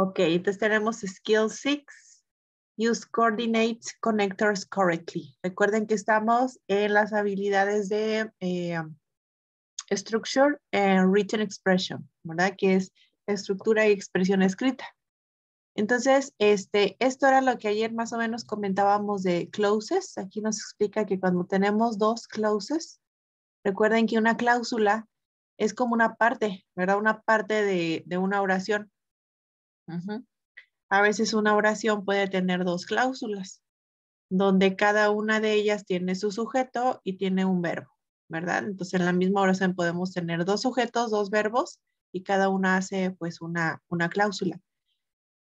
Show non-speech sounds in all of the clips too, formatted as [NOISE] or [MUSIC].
Ok, entonces tenemos skill 6. Use coordinate connectors correctly. Recuerden que estamos en las habilidades de eh, um, structure and written expression, ¿verdad? Que es estructura y expresión escrita. Entonces, este, esto era lo que ayer más o menos comentábamos de clauses. Aquí nos explica que cuando tenemos dos clauses, recuerden que una cláusula es como una parte, ¿verdad? Una parte de, de una oración. A veces una oración puede tener dos cláusulas, donde cada una de ellas tiene su sujeto y tiene un verbo, ¿verdad? Entonces en la misma oración podemos tener dos sujetos, dos verbos y cada una hace pues una, cláusula.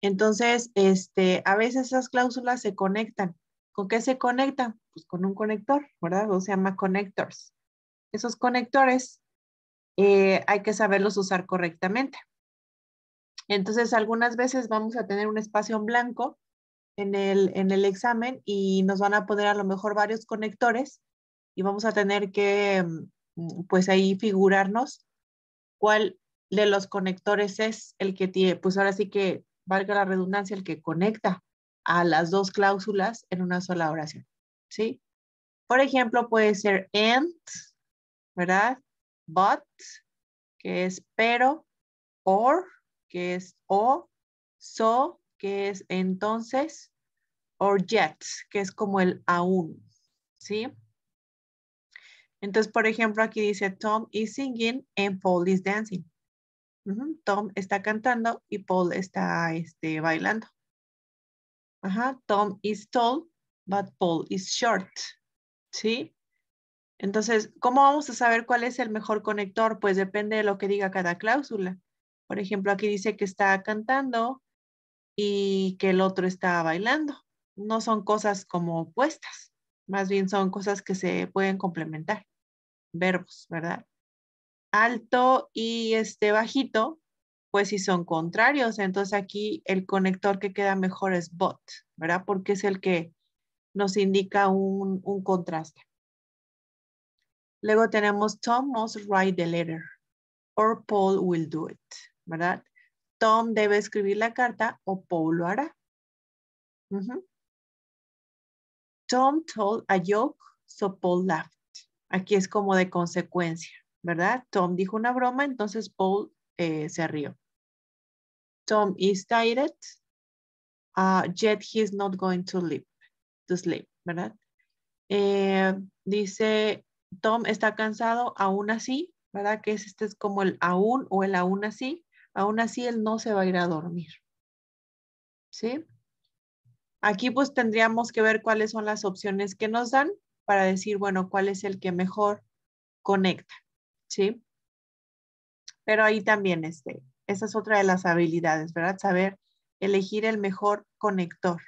Entonces, este, a veces esas cláusulas se conectan. ¿Con qué se conectan? Pues con un conector, ¿verdad? O se llama connectors. Esos conectores eh, hay que saberlos usar correctamente. Entonces, algunas veces vamos a tener un espacio en blanco en el, examen y nos van a poner a lo mejor varios conectores y vamos a tener que, mm, pues ahí figurarnos cuál de los conectores es el que tiene, pues ahora sí que valga la redundancia, el que conecta a las dos cláusulas en una sola oración, ¿sí? Por ejemplo, puede ser and, ¿verdad? But, que es pero, or, que es o, so, que es entonces, or yet, que es como el aún, ¿sí? Entonces, por ejemplo, aquí dice Tom is singing and Paul is dancing. Tom está cantando y Paul está este, bailando. Tom is tall, but Paul is short. ¿Sí? Entonces, ¿cómo vamos a saber cuál es el mejor conector? Pues depende de lo que diga cada cláusula. Por ejemplo, aquí dice que está cantando y que el otro está bailando. No son cosas como opuestas, más bien son cosas que se pueden complementar. Verbos, ¿verdad? Alto y este bajito, pues si son contrarios, entonces aquí el conector que queda mejor es bot, ¿verdad? Porque es el que nos indica un, un contraste. Luego tenemos Tom must write the letter or Paul will do it. ¿verdad? Tom debe escribir la carta o Paul lo hará. Tom told a joke, so Paul laughed. Aquí es como de consecuencia, ¿verdad? Tom dijo una broma, entonces Paul eh, se rió. Tom is tired, uh, yet he not going to sleep, to sleep ¿verdad? Eh, dice, Tom está cansado, aún así, ¿verdad? Que este es como el aún o el aún así aún así él no se va a ir a dormir. ¿Sí? Aquí pues tendríamos que ver cuáles son las opciones que nos dan para decir, bueno, cuál es el que mejor conecta, ¿sí? Pero ahí también, este, esa es otra de las habilidades, ¿verdad? Saber elegir el mejor conector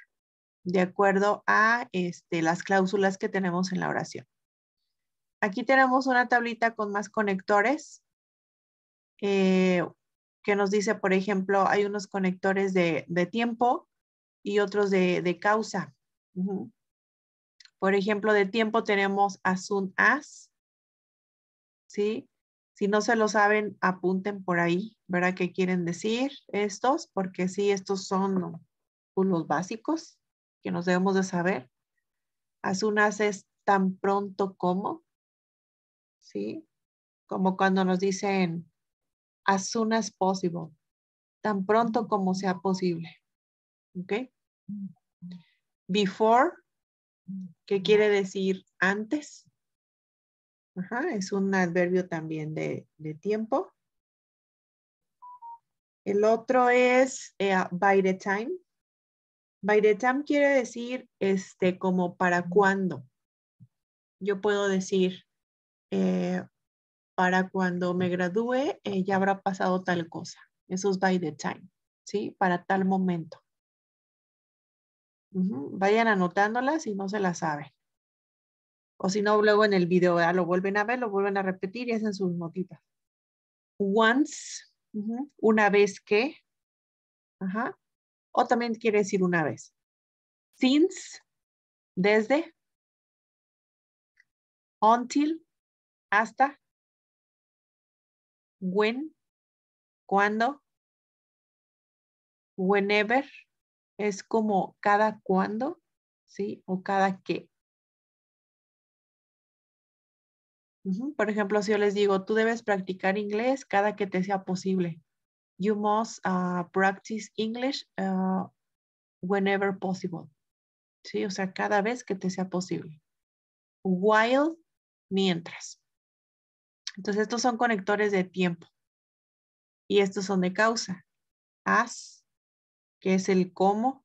de acuerdo a este, las cláusulas que tenemos en la oración. Aquí tenemos una tablita con más conectores. Eh, que nos dice, por ejemplo, hay unos conectores de, tiempo y otros de, causa. Por ejemplo, de tiempo tenemos asun as, ¿sí? Si no se lo saben, apunten por ahí, ¿verdad? ¿Qué quieren decir estos? Porque sí, estos son los básicos que nos debemos de saber. As as es tan pronto como, ¿sí? Como cuando nos dicen, as soon as possible, tan pronto como sea posible. ¿Ok? Before, ¿Qué quiere decir antes. Ajá, es un adverbio también de, tiempo. El otro es eh, by the time. By the time quiere decir este, como para cuando. Yo puedo decir, eh, para cuando me gradúe eh, ya habrá pasado tal cosa. Eso es by the time, ¿sí? Para tal momento. Vayan anotándolas si no se las saben. O si no, luego en el video lo vuelven a ver, lo vuelven a repetir y hacen sus notitas. Once, una vez que. O también quiere decir una vez. Since, desde. Until, hasta when, cuando, whenever es como cada cuando, ¿sí? O cada que. Por ejemplo, si yo les digo, tú debes practicar inglés cada que te sea posible. You must uh, practice English uh, whenever possible. ¿Sí? O sea, cada vez que te sea posible. While, mientras. Entonces, estos son conectores de tiempo. Y estos son de causa. As, que es el cómo.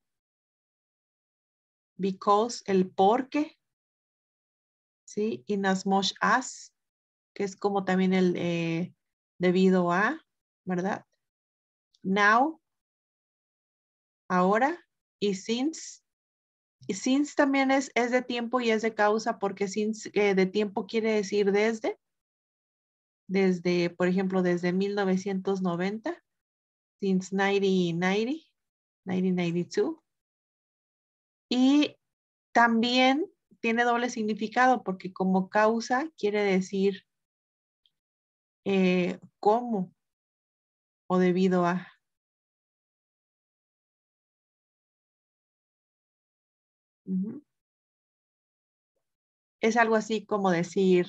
Because, el por qué. ¿Sí? In as que es como también el eh, debido a, ¿verdad? Now, ahora. Y since, y since también es, de tiempo y es de causa porque since eh, de tiempo quiere decir desde desde, por ejemplo, desde 1990, since 1990, 1992. Y también tiene doble significado porque como causa quiere decir eh, como o debido a. Es algo así como decir,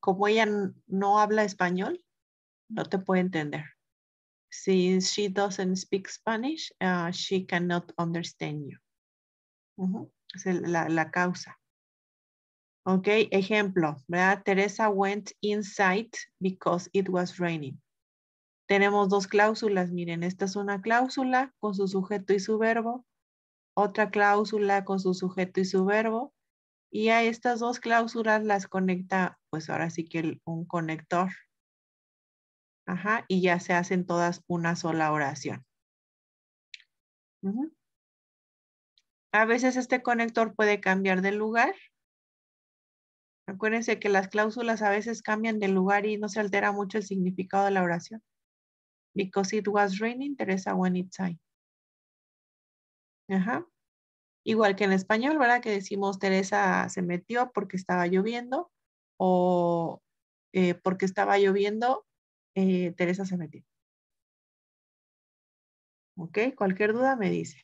como ella no habla español, no te puede entender. Since she doesn't speak Spanish, uh, she cannot understand you. Es la, la, causa. Ok, ejemplo, Teresa went inside because it was raining. Tenemos dos cláusulas, miren, esta es una cláusula con su sujeto y su verbo, otra cláusula con su sujeto y su verbo, y a estas dos cláusulas las conecta, pues ahora sí que un conector. Ajá, y ya se hacen todas una sola oración. A veces este conector puede cambiar de lugar. Acuérdense que las cláusulas a veces cambian de lugar y no se altera mucho el significado de la oración. Because it was raining, Teresa, when it's time. Ajá. Igual que en español, ¿verdad? Que decimos Teresa se metió porque estaba lloviendo o eh, porque estaba lloviendo, eh, Teresa se metió. ¿Ok? Cualquier duda me dice.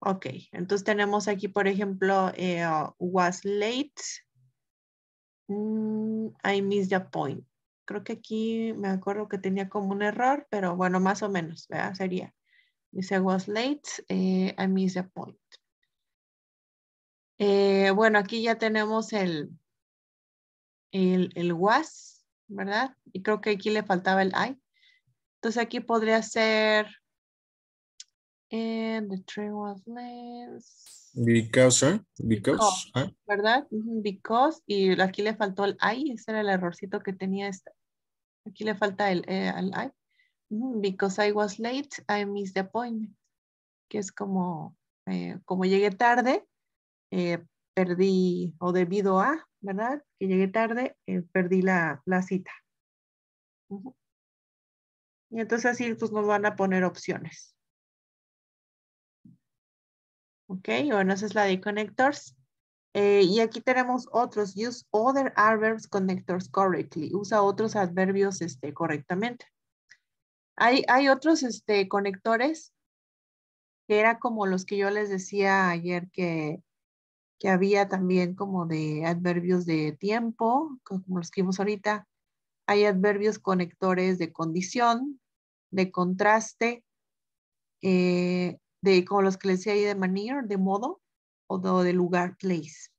Ok, entonces tenemos aquí, por ejemplo, eh, was late. Mm, I missed the point creo que aquí me acuerdo que tenía como un error, pero bueno, más o menos, ¿verdad? Sería, dice, was late, eh, I missed a point. Eh, bueno, aquí ya tenemos el, el was, ¿verdad? Y creo que aquí le faltaba el I. Entonces aquí podría ser And eh, the train was late. Because, ¿eh? ¿eh? ¿verdad? Because, y aquí le faltó el I, ese era el errorcito que tenía esta. Aquí le falta el, e I. Because I was late, I missed the appointment. Que es como, como llegué tarde, perdí, o debido a, ¿verdad? Que llegué tarde, perdí la, la cita. Y entonces así pues nos van a poner opciones. Ok, bueno, esa es la de connectors. Eh, y aquí tenemos otros. Use other adverbs connectors correctly. Usa otros adverbios este, correctamente. Hay, otros este, conectores que era como los que yo les decía ayer que, había también como de adverbios de tiempo, como los que vimos ahorita. Hay adverbios conectores de condición, de contraste, eh, de como los que les decía ahí de manera de modo o de, lugar, place.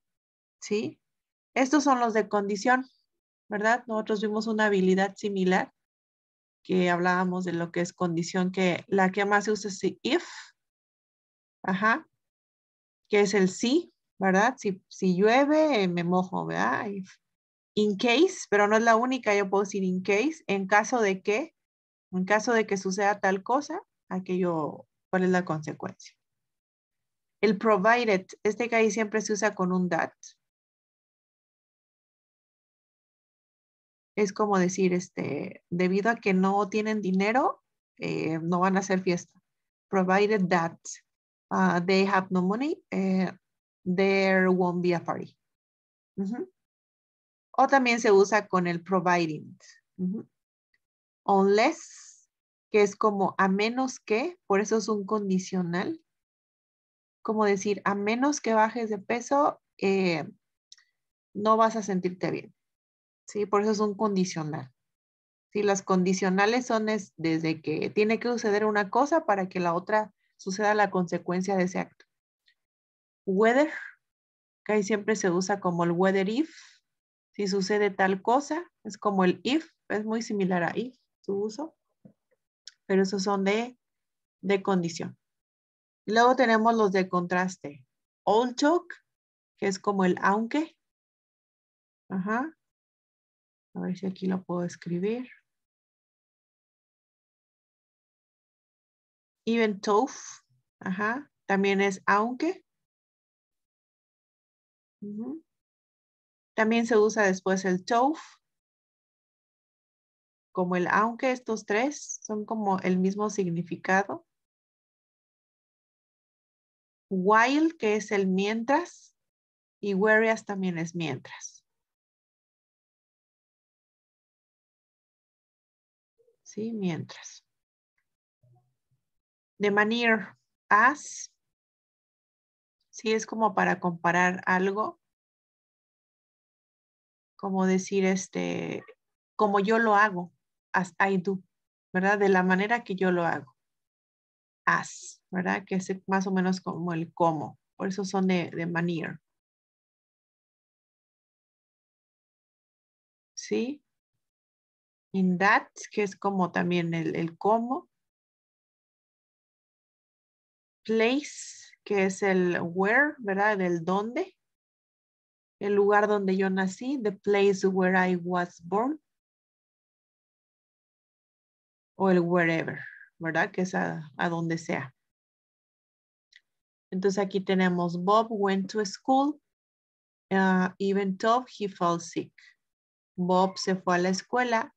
¿Sí? Estos son los de condición, ¿verdad? Nosotros vimos una habilidad similar que hablábamos de lo que es condición, que la que más se usa es if, ajá, que es el Sí. ¿verdad? Si, llueve, eh, me mojo, ¿verdad? In case, pero no es la única, yo puedo decir in case, en caso de que, en caso de que suceda tal cosa, aquello ¿Cuál es la consecuencia? El provided, este que ahí siempre se usa con un that. Es como decir, este, debido a que no tienen dinero, eh, no van a hacer fiesta. Provided that uh, they have no money, eh, there won't be a party. O también se usa con el providing. Unless que es como a menos que, por eso es un condicional, como decir, a menos que bajes de peso, eh, no vas a sentirte bien. Sí, por eso es un condicional. Sí, las condicionales son es desde que tiene que suceder una cosa para que la otra suceda la consecuencia de ese acto. Weather, que ahí siempre se usa como el weather if, si sucede tal cosa, es como el if, es muy similar a if, su uso pero esos son de, de condición. Luego tenemos los de contraste. talk, que es como el aunque. Ajá. A ver si aquí lo puedo escribir. Even though, ajá, también es aunque. También se usa después el tough como el aunque estos tres son como el mismo significado. While, que es el mientras, y whereas también es mientras. Sí, mientras. De manera, as, sí es como para comparar algo. Como decir, este, como yo lo hago, as I do, ¿verdad? De la manera que yo lo hago. As, ¿verdad? Que es más o menos como el cómo. Por eso son de, de ¿Sí? In that, que es como también el, el cómo. Place, que es el where, ¿verdad? El dónde. El lugar donde yo nací, the place where I was born o el wherever, ¿verdad? Que es a, donde sea. Entonces aquí tenemos Bob went to school, uh, even though he fell sick. Bob se fue a la escuela,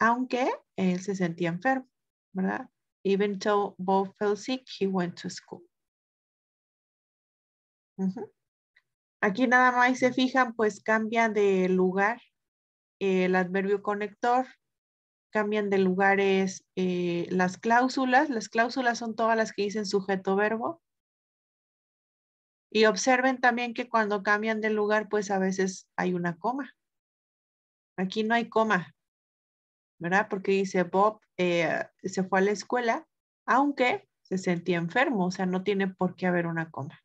aunque él se sentía enfermo, ¿verdad? Even though Bob fell sick, he went to school. Aquí nada más se fijan, pues cambia de lugar eh, el adverbio conector cambian de lugares eh, las cláusulas. Las cláusulas son todas las que dicen sujeto verbo. Y observen también que cuando cambian de lugar, pues a veces hay una coma. Aquí no hay coma, ¿verdad? Porque dice Bob eh, se fue a la escuela, aunque se sentía enfermo, o sea, no tiene por qué haber una coma.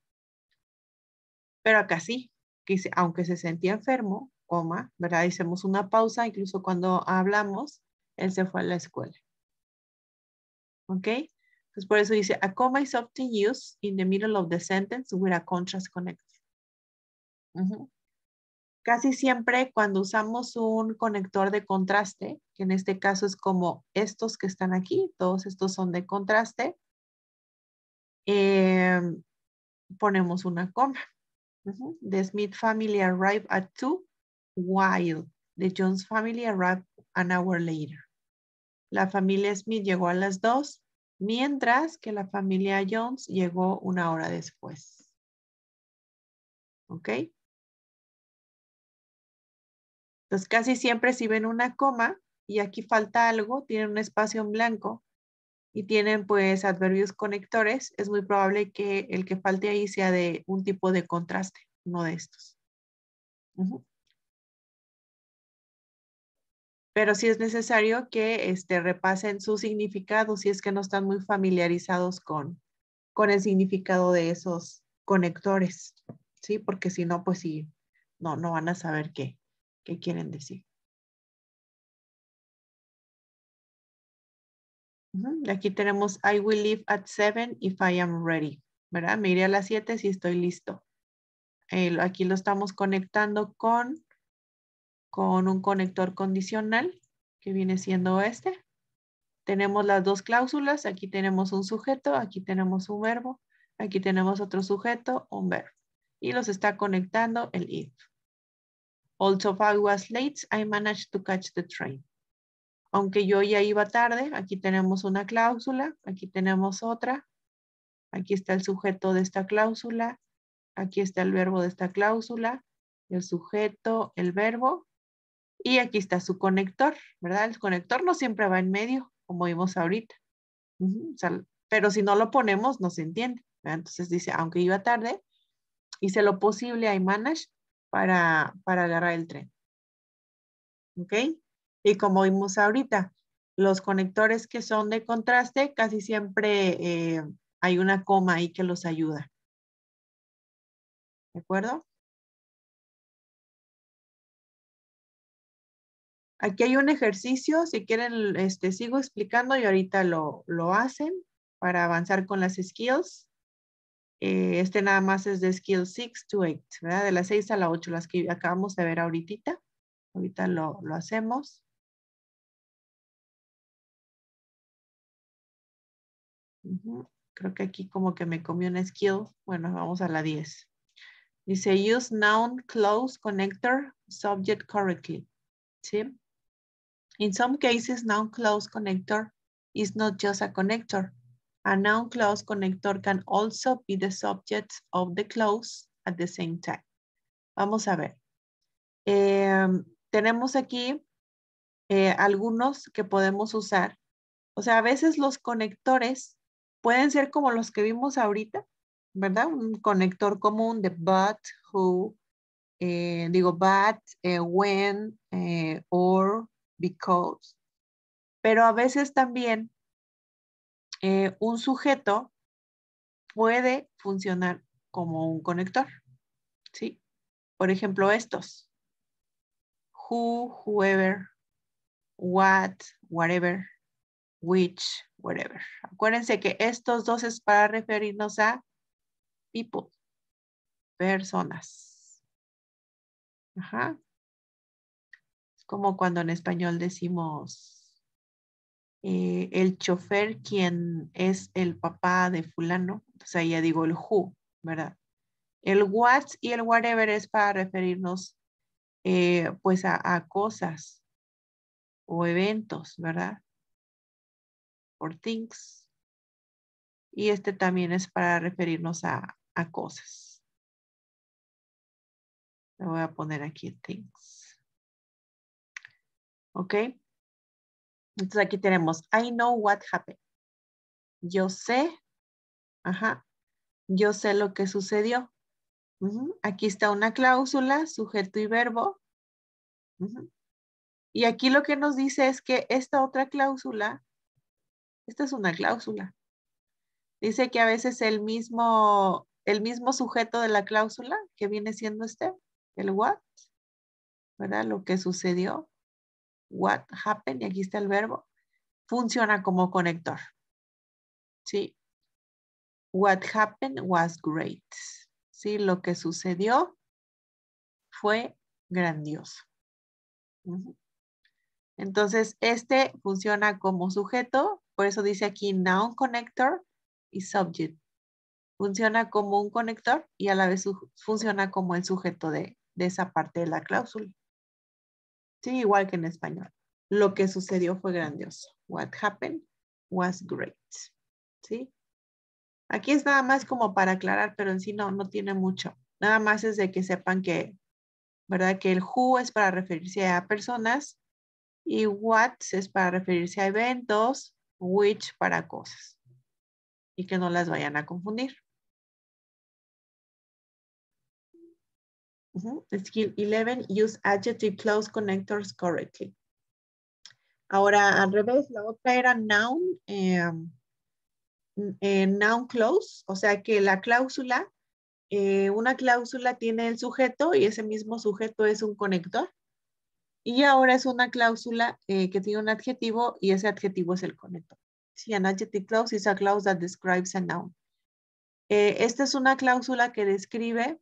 Pero acá sí, dice, aunque se sentía enfermo, coma, ¿verdad? Hicimos una pausa, incluso cuando hablamos, él se fue a la escuela. ¿Ok? Entonces por eso dice, a coma is often used in the middle of the sentence with a contrast connector. Casi siempre cuando usamos un conector de contraste, que en este caso es como estos que están aquí, todos estos son de contraste, em, ponemos una coma. The Smith family arrived at two while the Jones family arrived an hour later. La familia Smith llegó a las 2, mientras que la familia Jones llegó una hora después. ¿Ok? Entonces casi siempre si ven una coma y aquí falta algo, tienen un espacio en blanco y tienen pues adverbios conectores, es muy probable que el que falte ahí sea de un tipo de contraste, uno de estos pero sí es necesario que este, repasen su significado si es que no están muy familiarizados con, con el significado de esos conectores, ¿sí? Porque si no, pues sí, no, no van a saber qué, qué quieren decir. Aquí tenemos, I will leave at 7 if I am ready, ¿verdad? Me iré a las 7 si estoy listo. Eh, aquí lo estamos conectando con con un conector condicional, que viene siendo este. Tenemos las dos cláusulas, aquí tenemos un sujeto, aquí tenemos un verbo, aquí tenemos otro sujeto, un verbo. Y los está conectando el if. Also, I was late, I managed to catch the train. Aunque yo ya iba tarde, aquí tenemos una cláusula, aquí tenemos otra, aquí está el sujeto de esta cláusula, aquí está el verbo de esta cláusula, el sujeto, el verbo, y aquí está su conector, ¿verdad? El conector no siempre va en medio, como vimos ahorita. pero si no lo ponemos, no se entiende. Entonces dice, aunque iba tarde, hice lo posible a manage para, para agarrar el tren. ¿Ok? Y como vimos ahorita, los conectores que son de contraste, casi siempre eh, hay una coma ahí que los ayuda. ¿De acuerdo? Aquí hay un ejercicio, si quieren, este, sigo explicando y ahorita lo, hacen para avanzar con las skills. Eh, este nada más es de skill 6 to 8, ¿verdad? De las 6 a la 8, las que acabamos de ver ahorita. Ahorita lo, hacemos. Creo que aquí como que me comió una skill. Bueno, vamos a la 10. Dice, use noun, close, connector, subject correctly. ¿Sí? In some cases, noun clause connector is not just a connector. A noun clause connector can also be the subject of the clause at the same time. Vamos a ver. Em, tenemos aquí eh, algunos que podemos usar. O sea, a veces los conectores pueden ser como los que vimos ahorita, ¿verdad? Un conector común de but, who, eh, digo, but, eh, when, or, because. Pero a veces también eh, un sujeto puede funcionar como un conector. ¿Sí? Por ejemplo, estos. Who, whoever, what, whatever, which, whatever. Acuérdense que estos dos es para referirnos a people, personas. Ajá como cuando en español decimos eh, el chofer quien es el papá de fulano, O pues sea, ya digo el who, ¿verdad? El what y el whatever es para referirnos eh, pues a, cosas o eventos, ¿verdad? Por things. Y este también es para referirnos a, a cosas. Lo voy a poner aquí things. ¿Ok? Entonces aquí tenemos, I know what happened. Yo sé, ajá, yo sé lo que sucedió. Aquí está una cláusula, sujeto y verbo. Y aquí lo que nos dice es que esta otra cláusula, esta es una cláusula. Dice que a veces el mismo, el mismo sujeto de la cláusula, que viene siendo este, el what, ¿verdad? Lo que sucedió, what happened, y aquí está el verbo, funciona como conector. ¿Sí? What happened was great. ¿Sí? Lo que sucedió fue grandioso. Entonces, este funciona como sujeto, por eso dice aquí noun connector y subject. Funciona como un conector y a la vez funciona como el sujeto de, de esa parte de la cláusula. Sí, igual que en español. Lo que sucedió fue grandioso. What happened was great. ¿Sí? Aquí es nada más como para aclarar, pero en sí no, no tiene mucho. Nada más es de que sepan que, ¿verdad? Que el who es para referirse a personas y what es para referirse a eventos, which para cosas. Y que no las vayan a confundir. Skill 11, use adjective clause connectors correctly. Ahora, al revés, la otra era noun, em, eh, noun clause, o sea que la cláusula, eh, una cláusula tiene el sujeto y ese mismo sujeto es un conector. Y ahora es una cláusula eh, que tiene un adjetivo y ese adjetivo es el conector. Si an adjective clause is a clause that describes a noun. esta es una cláusula que describe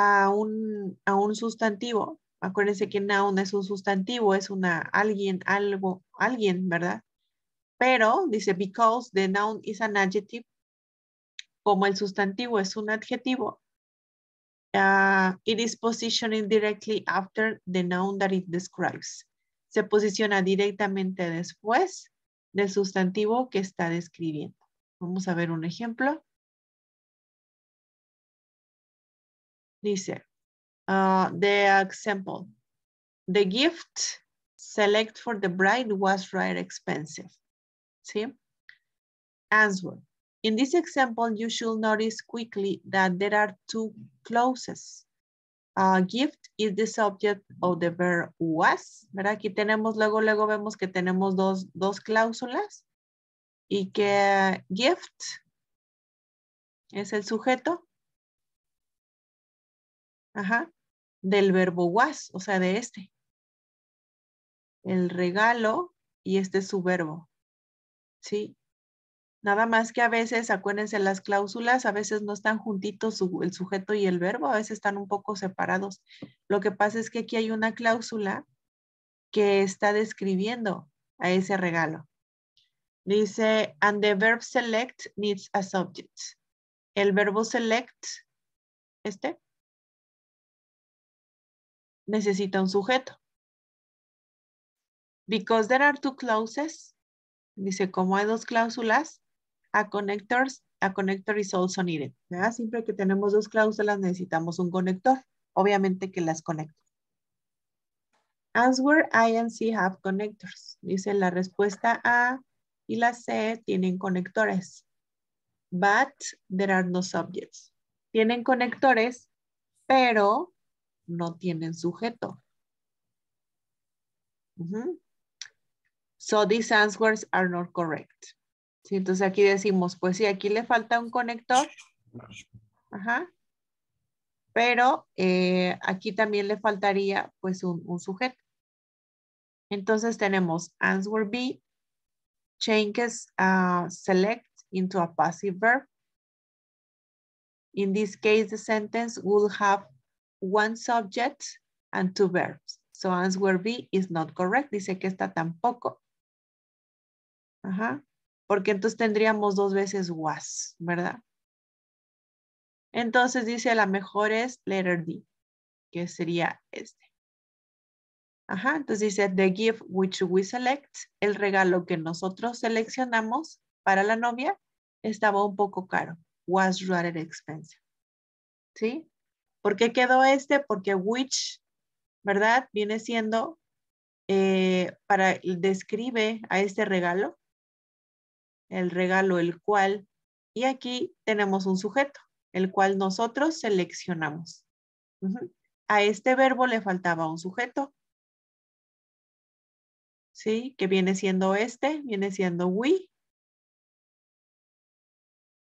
a un, sustantivo, acuérdense que noun es un sustantivo, es una alguien, algo, alguien, ¿verdad? Pero dice, because the noun is an adjective, como el sustantivo es un adjetivo, ah, it is positioned directly after the noun that it describes. Se posiciona directamente después del sustantivo que está describiendo. Vamos a ver un ejemplo. dice, uh, the example, the gift select for the bride was rather expensive. See? Answer. In this example, you should notice quickly that there are two clauses. Uh, gift is the subject of the verb was. ¿verdad? Aquí tenemos, luego, luego vemos que tenemos dos, dos cláusulas y que gift es el sujeto Ajá. Del verbo was, o sea, de este. El regalo y este es su verbo. ¿Sí? Nada más que a veces, acuérdense, las cláusulas a veces no están juntitos el sujeto y el verbo, a veces están un poco separados. Lo que pasa es que aquí hay una cláusula que está describiendo a ese regalo. Dice, and the verb select needs a subject. El verbo select, este, necesita un sujeto. Because there are two clauses, dice, como hay dos cláusulas, a connectors, a connector is also needed. Siempre que tenemos dos cláusulas necesitamos un conector, obviamente que las conecto Answer I and C have connectors. Dice la respuesta A y la C tienen conectores. But there are no subjects. Tienen conectores, pero no tienen sujeto. So these answers are not correct. entonces aquí decimos, pues sí, aquí le falta un conector. Ajá. Pero eh, aquí también le faltaría pues un, sujeto. Entonces tenemos answer B, changes uh, select into a passive verb. In this case, the sentence would have one subject and two verbs. So answer B is not correct. Dice que esta tampoco. Ajá. Porque entonces tendríamos dos veces was, ¿verdad? Entonces dice la mejor es letter D, que sería este. Ajá, entonces dice the gift which we select, el regalo que nosotros seleccionamos para la novia estaba un poco caro, was rather expensive. ¿Sí? ¿Por qué quedó este? Porque which, ¿verdad? Viene siendo eh, para, describe a este regalo, el regalo el cual, y aquí tenemos un sujeto, el cual nosotros seleccionamos. A este verbo le faltaba un sujeto. ¿Sí? Que viene siendo este, viene siendo we.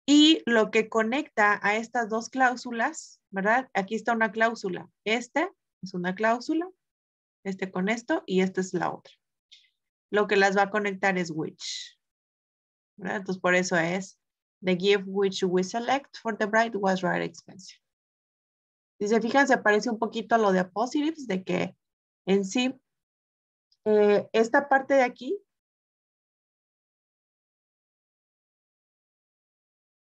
Y lo que conecta a estas dos cláusulas, ¿verdad? Aquí está una cláusula. Este es una cláusula, este con esto y esta es la otra. Lo que las va a conectar es which. ¿verdad? Entonces, por eso es the gift which we select for the bride was rather expensive. Si se fijan, se parece un poquito a lo de positives, de que en sí, eh, esta parte de aquí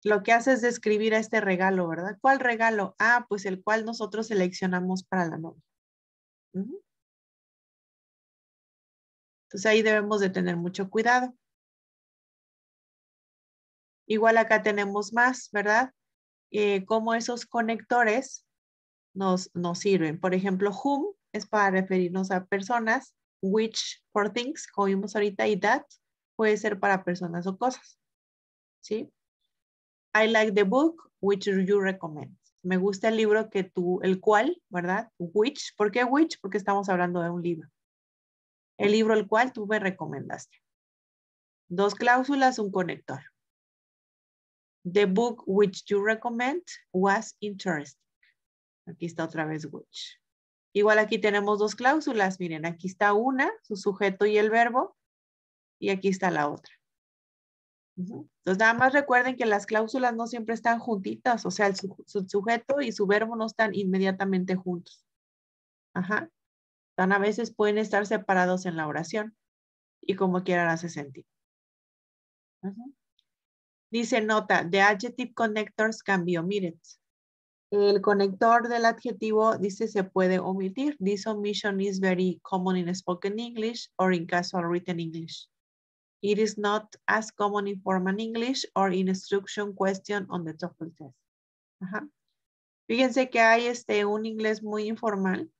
lo que hace es describir a este regalo, ¿verdad? ¿Cuál regalo? Ah, pues el cual nosotros seleccionamos para la novia. Entonces ahí debemos de tener mucho cuidado. Igual acá tenemos más, ¿verdad? Eh, cómo esos conectores nos, nos sirven. Por ejemplo, whom es para referirnos a personas, which for things, como vimos ahorita, y that puede ser para personas o cosas. ¿Sí? I like the book which you recommend. Me gusta el libro que tú, el cual, ¿verdad? Which, ¿por qué which? Porque estamos hablando de un libro. El libro el cual tú me recomendaste. Dos cláusulas, un conector. The book which you recommend was interesting. Aquí está otra vez which. Igual aquí tenemos dos cláusulas, miren, aquí está una, su sujeto y el verbo, y aquí está la otra. Entonces, nada más recuerden que las cláusulas no siempre están juntitas, o sea, el su, sujeto y su verbo no están inmediatamente juntos. Ajá. Tan a veces pueden estar separados en la oración y como quieran hace sentido. Dice nota, the adjective connectors can be omitted. el conector del adjetivo dice se puede omitir. This omission is very common in spoken English or in casual written English. It is not as common in formal English or in instruction question on the TOEFL test. Fíjense que hay este, un inglés muy informal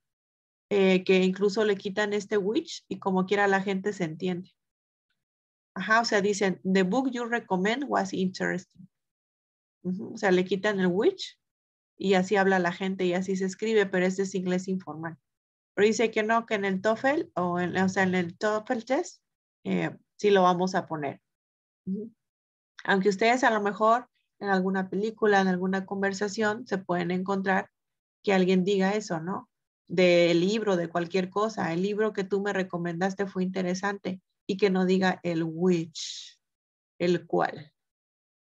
eh, que incluso le quitan este which y como quiera la gente se entiende. o sea, dicen, the book you recommend was interesting. O sea, le quitan el which y así habla la gente y así se escribe, pero este es inglés informal. Pero dice que no, que en el TOEFL o, en, o el TOEFL test eh, si lo vamos a poner. Aunque ustedes a lo mejor en alguna película, en alguna conversación, se pueden encontrar que alguien diga eso, ¿no? Del libro, de cualquier cosa. El libro que tú me recomendaste fue interesante y que no diga el which, el cual.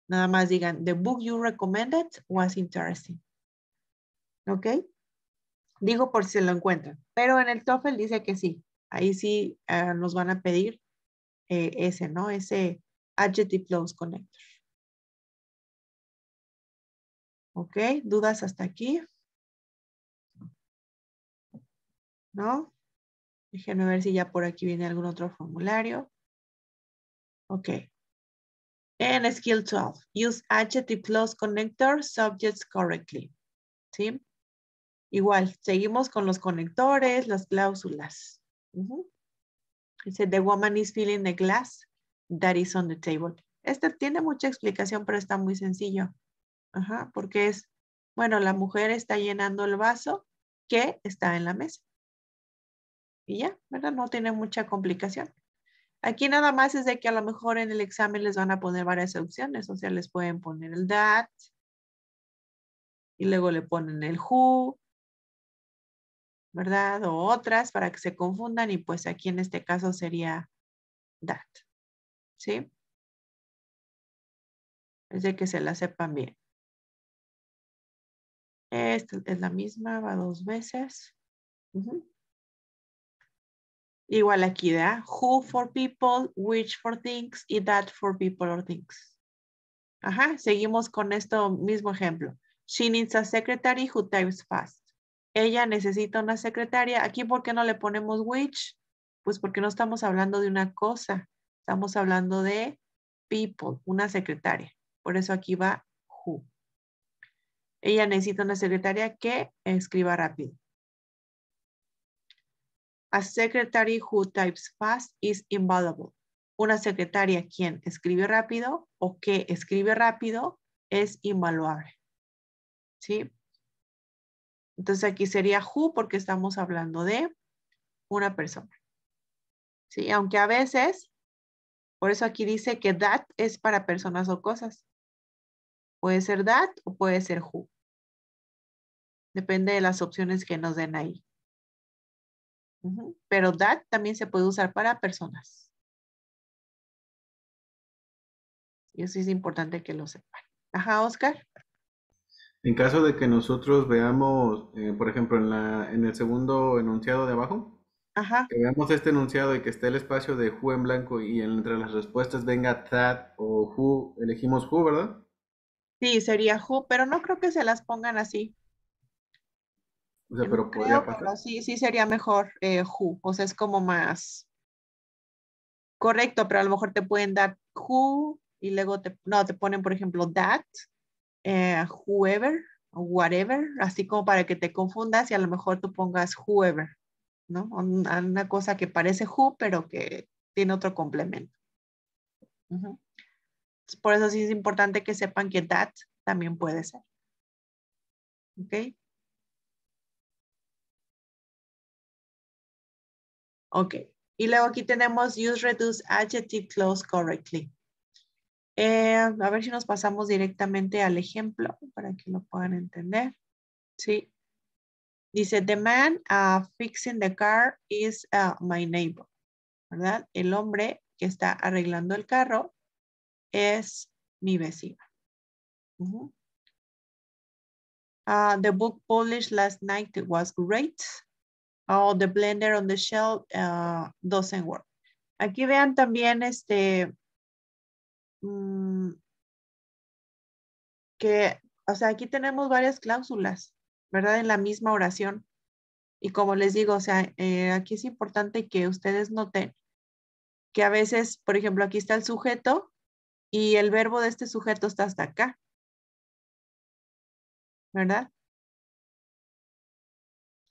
Nada más digan, the book you recommended was interesting. ¿Ok? Digo por si se lo encuentran. Pero en el TOEFL dice que sí. Ahí sí ah, nos van a pedir eh, ese, ¿no? Ese adjective clause connector. ¿Ok? ¿Dudas hasta aquí? ¿No? Déjenme ver si ya por aquí viene algún otro formulario. Ok. En Skill 12, use adjective clause connector subjects correctly. ¿Sí? Igual, seguimos con los conectores, las cláusulas. Dice, the woman is filling the glass that is on the table. Este tiene mucha explicación, pero está muy sencillo. Ajá, porque es, bueno, la mujer está llenando el vaso que está en la mesa. Y ya, ¿verdad? No tiene mucha complicación. Aquí nada más es de que a lo mejor en el examen les van a poner varias opciones, o sea, les pueden poner el that y luego le ponen el who ¿verdad? O otras para que se confundan y pues aquí en este caso sería that, ¿sí? Es de que se la sepan bien. Esta es la misma, va dos veces. Igual aquí, ¿verdad? Who for people, which for things y that for people or things. Ajá, seguimos con esto mismo ejemplo. She needs a secretary who types fast ella necesita una secretaria. Aquí, ¿por qué no le ponemos which? Pues porque no estamos hablando de una cosa, estamos hablando de people, una secretaria. Por eso aquí va who. Ella necesita una secretaria que escriba rápido. A secretary who types fast is invaluable. Una secretaria quien escribe rápido o que escribe rápido es invaluable. ¿Sí? Entonces aquí sería who porque estamos hablando de una persona. ¿Sí? Aunque a veces, por eso aquí dice que that es para personas o cosas. Puede ser that o puede ser who. Depende de las opciones que nos den ahí. Pero that también se puede usar para personas. Y eso es importante que lo sepan. Ajá, Oscar. En caso de que nosotros veamos, eh, por ejemplo, en, el segundo enunciado de abajo, que veamos este enunciado y que esté el espacio de who en blanco y entre las respuestas venga that o who, elegimos who, ¿verdad? Sí, sería who, pero no creo que se las pongan así. O sea, pero podría pasar. sí, sí sería mejor who, eh, o sea, es como más correcto, pero a lo mejor te pueden dar who y luego no, te ponen, por ejemplo, that eh, whoever whatever, así como para que te confundas y a lo mejor tú pongas whoever, ¿no? Una, cosa que parece who, pero que tiene otro complemento. Por eso sí es importante que sepan que that también puede ser. ¿Ok? Ok. Y luego aquí tenemos use reduce adjective clause correctly. Eh, a ver si nos pasamos directamente al ejemplo para que lo puedan entender. Sí. Dice, the man uh, fixing the car is uh, my neighbor. ¿Verdad? El hombre que está arreglando el carro es mi vecino. Uh, the book published last night was great. Oh, the blender on the shelf doesn't work. Aquí vean también este, Mm, que, o sea, aquí tenemos varias cláusulas, ¿verdad? En la misma oración. Y como les digo, o sea, eh, aquí es importante que ustedes noten que a veces, por ejemplo, aquí está el sujeto y el verbo de este sujeto está hasta acá. ¿Verdad?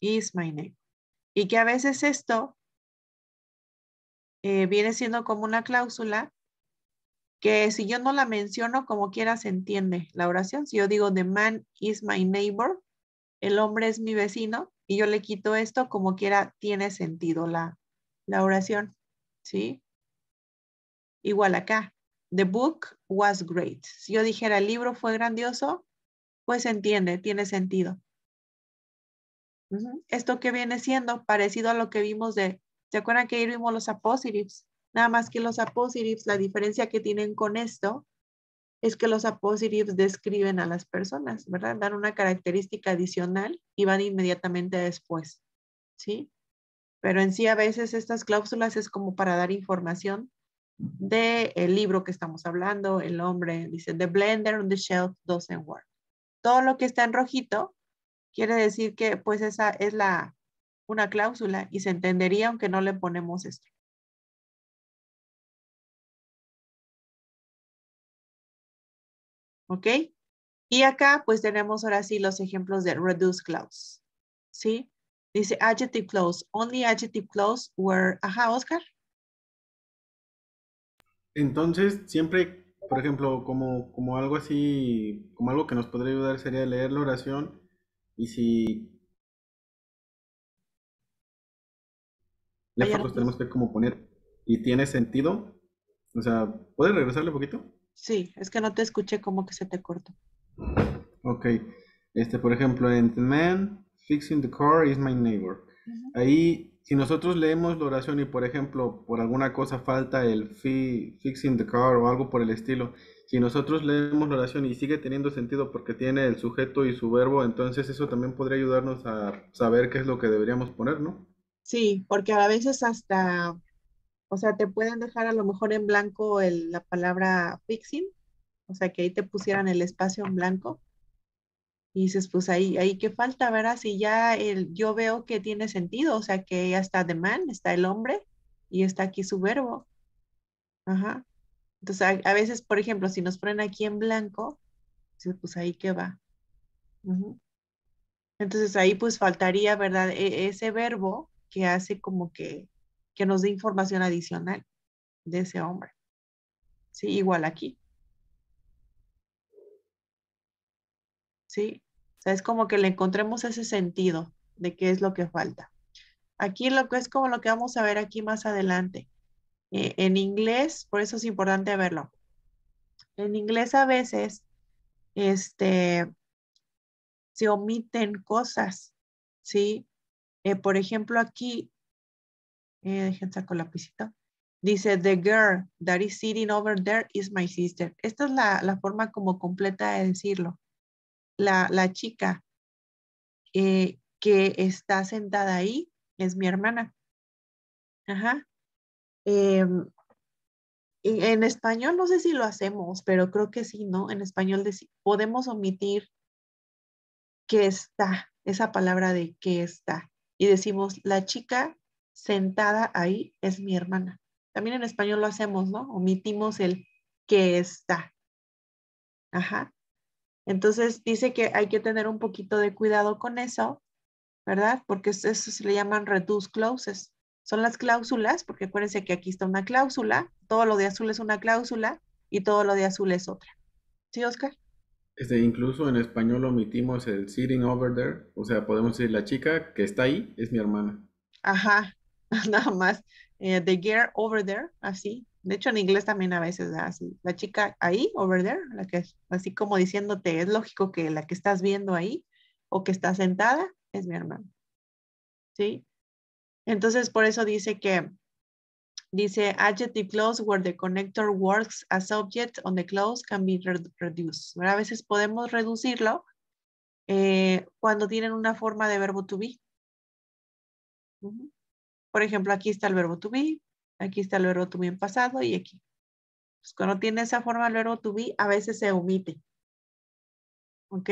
Is my name. Y que a veces esto eh, viene siendo como una cláusula que si yo no la menciono, como quiera se entiende la oración. Si yo digo, the man is my neighbor, el hombre es mi vecino, y yo le quito esto, como quiera tiene sentido la, oración, ¿sí? Igual acá, the book was great. Si yo dijera, el libro fue grandioso, pues se entiende, tiene sentido. Esto que viene siendo parecido a lo que vimos de, ¿se acuerdan que ahí vimos los apositives? Nada más que los appositives, la diferencia que tienen con esto es que los appositives describen a las personas, ¿verdad? Dan una característica adicional y van inmediatamente después, ¿sí? Pero en sí a veces estas cláusulas es como para dar información del libro que estamos hablando, el hombre, dice, the blender on the shelf doesn't work. Todo lo que está en rojito quiere decir que pues esa es la, una cláusula y se entendería aunque no le ponemos esto. ¿Ok? Y acá pues tenemos ahora sí los ejemplos de reduce clause. ¿Sí? Dice adjective clause. Only adjective clause were... Ajá, Oscar. Entonces, siempre, por ejemplo, como, algo así, como algo que nos podría ayudar sería leer la oración y si... tenemos que como poner y tiene sentido. O sea, ¿puedes regresarle un poquito? Sí, es que no te escuché como que se te cortó. Ok. Este, por ejemplo, en The Man, Fixing the Car is My Neighbor. Ahí, si nosotros leemos la oración y, por ejemplo, por alguna cosa falta el Fixing the Car o algo por el estilo, si nosotros leemos la oración y sigue teniendo sentido porque tiene el sujeto y su verbo, entonces eso también podría ayudarnos a saber qué es lo que deberíamos poner, ¿no? Sí, porque a veces hasta o sea, te pueden dejar a lo mejor en blanco el, la palabra fixing, o sea, que ahí te pusieran el espacio en blanco. Y dices, pues ahí, ahí qué falta, ¿verdad? Si ya el, yo veo que tiene sentido, o sea, que ya está the man, está el hombre y está aquí su verbo. Ajá. Entonces, a, veces, por ejemplo, si nos ponen aquí en blanco, dices, pues ahí qué va. Entonces ahí pues faltaría, ¿verdad? E, ese verbo que hace como que que nos dé información adicional de ese hombre. Sí, igual aquí. Sí, es como que le encontremos ese sentido de qué es lo que falta. Aquí lo que es como lo que vamos a ver aquí más adelante. Eh, en inglés, por eso es importante verlo. En inglés a veces, este, se omiten cosas, ¿sí? Eh, por ejemplo, aquí dejen saco Dice, the girl that is sitting over there is my sister. Esta es la, forma como completa de decirlo. La, chica eh, que está sentada ahí es mi hermana. Ajá. Em, en español no sé si lo hacemos, pero creo que sí, ¿no? En español podemos omitir que está, esa palabra de que está. Y decimos, la chica sentada ahí es mi hermana. También en español lo hacemos, ¿no? Omitimos el que está. Ajá. Entonces dice que hay que tener un poquito de cuidado con eso, ¿verdad? Porque eso se le llaman reduce clauses. Son las cláusulas, porque acuérdense que aquí está una cláusula, todo lo de azul es una cláusula y todo lo de azul es otra. ¿Sí, Oscar? Este, incluso en español omitimos el sitting over there, o sea, podemos decir la chica que está ahí es mi hermana. Ajá, [LAUGHS] nada más. Eh, the girl over there, así. De hecho, en inglés también a veces así. Ah, la chica ahí, over there, que, así como diciéndote, es lógico que la que estás viendo ahí o que está sentada es mi hermano. ¿Sí? Entonces, por eso dice que, dice, adjective close where the connector works as object on the close can be reduced. A veces podemos reducirlo eh, cuando tienen una forma de verbo to be. Por ejemplo, aquí está el verbo to be, aquí está el verbo to be en pasado y aquí. Pues, cuando tiene esa forma el verbo to be, a veces se omite. ¿Ok?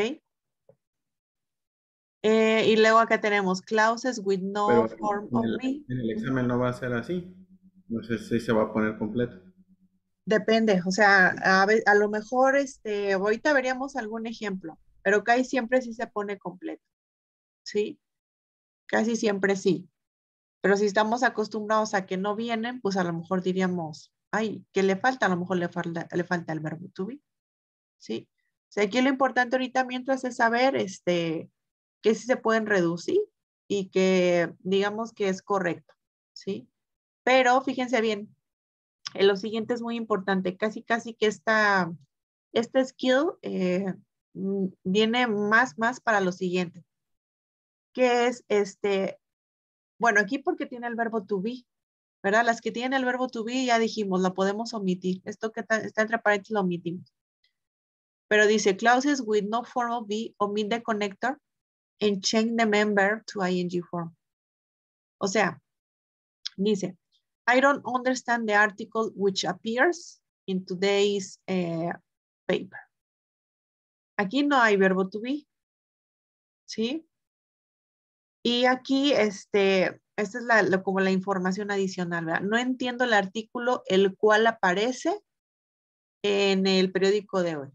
Eh, y luego acá tenemos clauses with no form of be. En el examen no va a ser así. No sé si se va a poner completo. Depende, o sea, a, lo mejor este, ahorita veríamos algún ejemplo, pero casi siempre sí se pone completo. ¿Sí? Casi siempre sí. Pero si estamos acostumbrados a que no vienen, pues a lo mejor diríamos, ay, ¿qué le falta? A lo mejor le falta, le falta el verbo to be. ¿Sí? O sea, aquí lo importante ahorita mientras es saber este, que si se pueden reducir y que digamos que es correcto. ¿Sí? Pero fíjense bien, en lo siguiente es muy importante, casi casi que esta, esta skill eh, viene más, más para lo siguiente, que es este, bueno, aquí porque tiene el verbo to be, ¿verdad? Las que tienen el verbo to be ya dijimos, la podemos omitir. Esto que está entre paréntesis lo omitimos. Pero dice, clauses with no formal be, omit the connector and change the member to ing form. O sea, dice, I don't understand the article which appears in today's eh, paper. Aquí no hay verbo to be, ¿sí? Y aquí, este, esta es como la información adicional, ¿verdad? No entiendo el artículo el cual aparece en el periódico de hoy.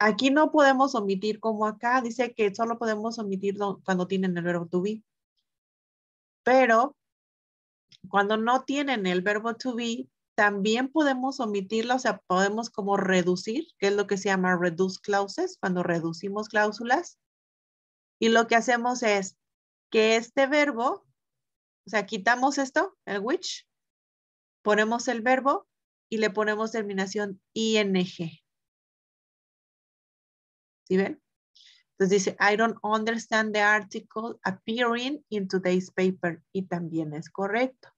Aquí no podemos omitir como acá, dice que solo podemos omitir cuando tienen el verbo to be. Pero cuando no tienen el verbo to be, también podemos omitirlo. o sea, podemos como reducir, que es lo que se llama reduce clauses, cuando reducimos cláusulas. Y lo que hacemos es que este verbo, o sea, quitamos esto, el which, ponemos el verbo y le ponemos terminación ing. ¿Sí ven? Entonces dice, I don't understand the article appearing in today's paper. Y también es correcto.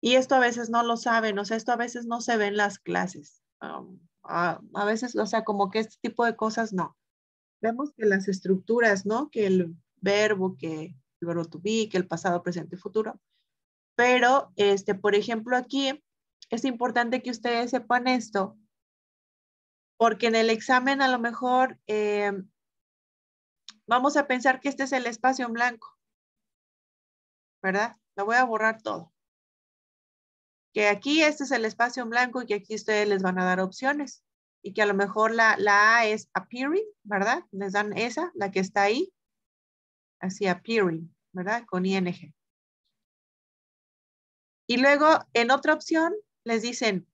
Y esto a veces no lo saben, o sea, esto a veces no se ve en las clases. Um, a, veces, o sea, como que este tipo de cosas no vemos que las estructuras, ¿no? Que el verbo, que el verbo to be, que el pasado, presente y futuro. Pero, este, por ejemplo, aquí es importante que ustedes sepan esto, porque en el examen a lo mejor eh, vamos a pensar que este es el espacio en blanco, ¿verdad? Lo voy a borrar todo. Que aquí este es el espacio en blanco y que aquí ustedes les van a dar opciones y que a lo mejor la, A es appearing, ¿verdad? Les dan esa, la que está ahí, así appearing, ¿verdad? Con ing. Y luego en otra opción les dicen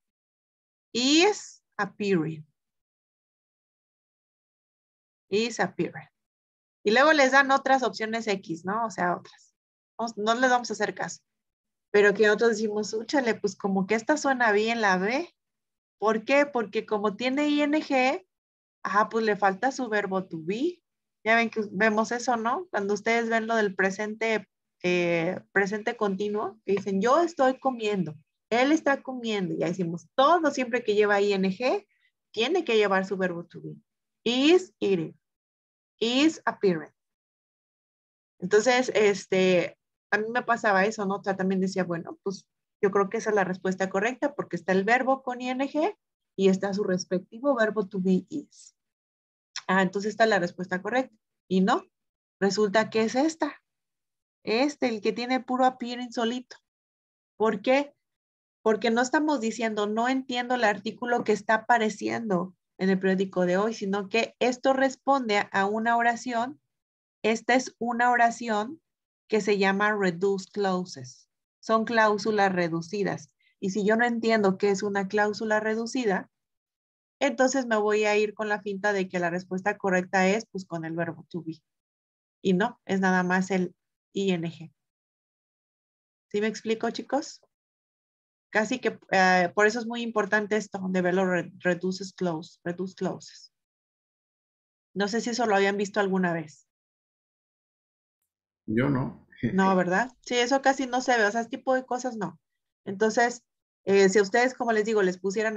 is appearing. Is appearing. Y luego les dan otras opciones X, ¿no? O sea, otras. no les vamos a hacer caso. Pero que nosotros decimos, úchale, pues como que esta suena bien la B, ¿Por qué? Porque como tiene ING, ajá, pues le falta su verbo to be. Ya ven que vemos eso, ¿no? Cuando ustedes ven lo del presente, eh, presente continuo, que dicen yo estoy comiendo, él está comiendo, ya decimos todo siempre que lleva ING, tiene que llevar su verbo to be. Is eating. Is appearing. Entonces, este, a mí me pasaba eso, ¿no? O también decía, bueno, pues yo creo que esa es la respuesta correcta porque está el verbo con ing y está su respectivo verbo to be is. Ah, entonces está la respuesta correcta. Y no, resulta que es esta. Este, el que tiene puro appearing solito. ¿Por qué? Porque no estamos diciendo, no entiendo el artículo que está apareciendo en el periódico de hoy, sino que esto responde a una oración. Esta es una oración que se llama reduce clauses son cláusulas reducidas. Y si yo no entiendo qué es una cláusula reducida, entonces me voy a ir con la finta de que la respuesta correcta es pues con el verbo to be. Y no, es nada más el ing. ¿Sí me explico, chicos? Casi que eh, por eso es muy importante esto de verlo reduces close, reduce clauses. No sé si eso lo habían visto alguna vez. Yo no. No, ¿verdad? Sí, eso casi no se ve, o sea, ese tipo de cosas no. Entonces, eh, si ustedes, como les digo, les pusieran